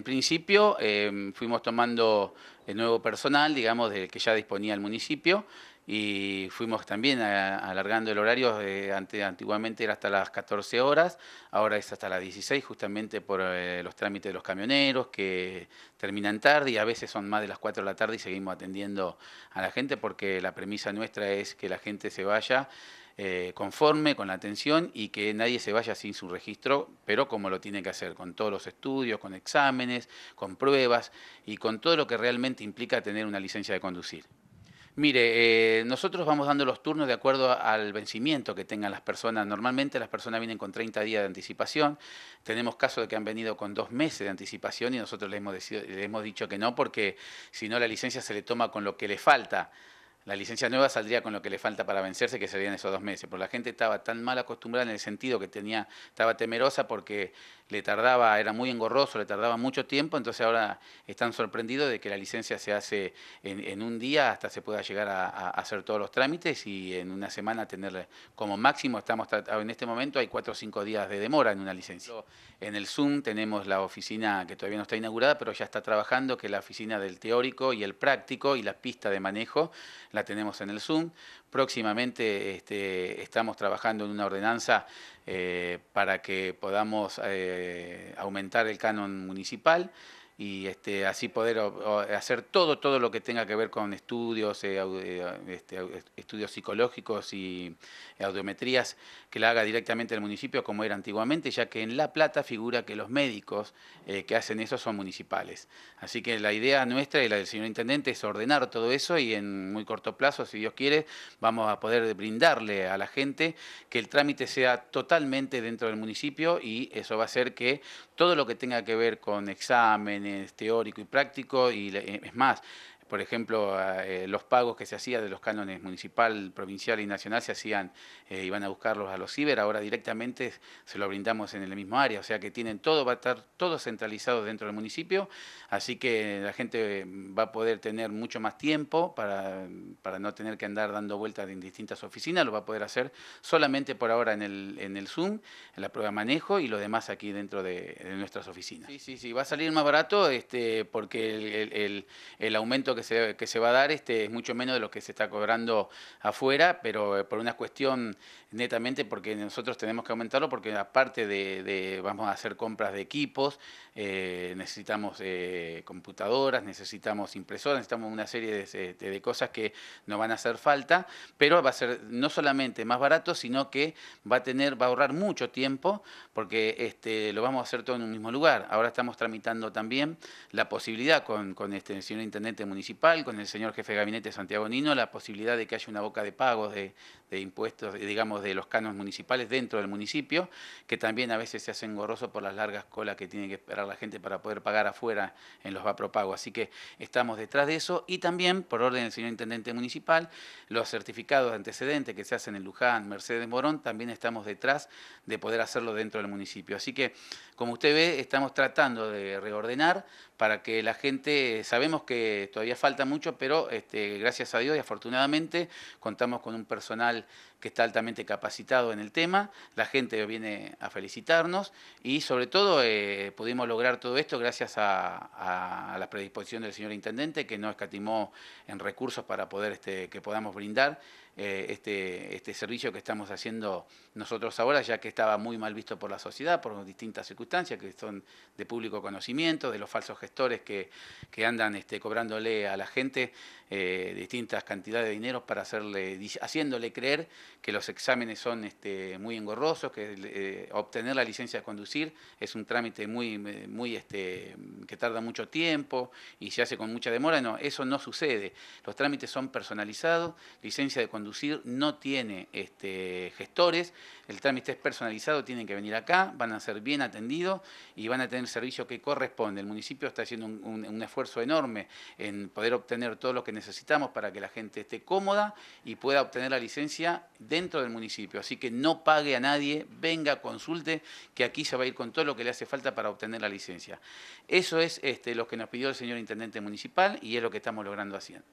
En principio em, fuimos tomando el nuevo personal, digamos, del que ya disponía el municipio y fuimos también alargando el horario, eh, ante, antiguamente era hasta las 14 horas, ahora es hasta las 16 justamente por eh, los trámites de los camioneros que terminan tarde y a veces son más de las 4 de la tarde y seguimos atendiendo a la gente porque la premisa nuestra es que la gente se vaya eh, conforme con la atención y que nadie se vaya sin su registro, pero como lo tiene que hacer, con todos los estudios, con exámenes, con pruebas y con todo lo que realmente implica tener una licencia de conducir. Mire, eh, nosotros vamos dando los turnos de acuerdo al vencimiento que tengan las personas. Normalmente las personas vienen con 30 días de anticipación. Tenemos casos de que han venido con dos meses de anticipación y nosotros les hemos, hemos dicho que no porque si no la licencia se le toma con lo que le falta. La licencia nueva saldría con lo que le falta para vencerse, que serían esos dos meses. Pero la gente estaba tan mal acostumbrada en el sentido que tenía, estaba temerosa porque le tardaba, era muy engorroso, le tardaba mucho tiempo, entonces ahora están sorprendidos de que la licencia se hace en, un día, hasta se pueda llegar a, hacer todos los trámites y en una semana tener como máximo, estamos en este momento hay cuatro o cinco días de demora en una licencia. En el Zoom tenemos la oficina que todavía no está inaugurada, pero ya está trabajando, que es la oficina del teórico y el práctico y la pista de manejo, la tenemos en el Zoom. Próximamente este, estamos trabajando en una ordenanza eh, para que podamos eh, aumentar el canon municipal y este, así poder hacer todo, todo lo que tenga que ver con estudios, eh, eh, este, estudios psicológicos y eh, audiometrías, que la haga directamente el municipio como era antiguamente, ya que en La Plata figura que los médicos que hacen eso son municipales. Así que la idea nuestra y la del señor Intendente es ordenar todo eso y en muy corto plazo, si Dios quiere, vamos a poder brindarle a la gente que el trámite sea totalmente dentro del municipio y eso va a hacer que todo lo que tenga que ver con exámenes, teórico y práctico, y eh, es más, por ejemplo, eh, los pagos que se hacían de los cánones municipal, provincial y nacional se hacían, eh, iban a buscarlos a los ciber, ahora directamente se lo brindamos en el mismo área, o sea que tienen todo, va a estar todo centralizado dentro del municipio, así que la gente va a poder tener mucho más tiempo para, no tener que andar dando vueltas en distintas oficinas, lo va a poder hacer solamente por ahora en el, en el Zoom, en la prueba de manejo y lo demás aquí dentro de, nuestras oficinas. Sí, sí, sí, va a salir más barato este, porque el, el aumento que que se, va a dar este, es mucho menos de lo que se está cobrando afuera, pero eh, por una cuestión netamente porque nosotros tenemos que aumentarlo, porque aparte de, de vamos a hacer compras de equipos, eh, necesitamos eh, computadoras, necesitamos impresoras, necesitamos una serie de, este, cosas que nos van a hacer falta, pero va a ser no solamente más barato, sino que va a tener, va a ahorrar mucho tiempo, porque este, lo vamos a hacer todo en un mismo lugar. Ahora estamos tramitando también la posibilidad con, con este señor intendente municipal con el señor jefe de gabinete Santiago Nino, la posibilidad de que haya una boca de pagos de, impuestos, digamos, de los canos municipales dentro del municipio, que también a veces se hace engorroso por las largas colas que tiene que esperar la gente para poder pagar afuera en los vapropagos. Así que estamos detrás de eso y también, por orden del señor intendente municipal, los certificados de antecedentes que se hacen en Luján, Mercedes Morón, también estamos detrás de poder hacerlo dentro del municipio. Así que como usted ve, estamos tratando de reordenar para que la gente, sabemos que todavía falta mucho, pero este, gracias a Dios y afortunadamente contamos con un personal que está altamente capacitado en el tema, la gente viene a felicitarnos y sobre todo eh, pudimos lograr todo esto gracias a, la predisposición del señor Intendente que no escatimó en recursos para poder este, que podamos brindar eh, este, este servicio que estamos haciendo nosotros ahora, ya que estaba muy mal visto por la sociedad, por distintas circunstancias que son de público conocimiento, de los falsos gestores que, que andan este, cobrándole a la gente eh, distintas cantidades de dinero para hacerle, haciéndole creer que los exámenes son este, muy engorrosos, que eh, obtener la licencia de conducir es un trámite muy, muy este, que tarda mucho tiempo y se hace con mucha demora. No, eso no sucede. Los trámites son personalizados, licencia de conducir no tiene este, gestores, el trámite es personalizado, tienen que venir acá, van a ser bien atendidos y van a tener el servicio que corresponde. El municipio está haciendo un, esfuerzo enorme en poder obtener todo lo que necesitamos para que la gente esté cómoda y pueda obtener la licencia dentro del municipio. Así que no pague a nadie, venga, consulte, que aquí se va a ir con todo lo que le hace falta para obtener la licencia. Eso es este, lo que nos pidió el señor Intendente Municipal y es lo que estamos logrando haciendo.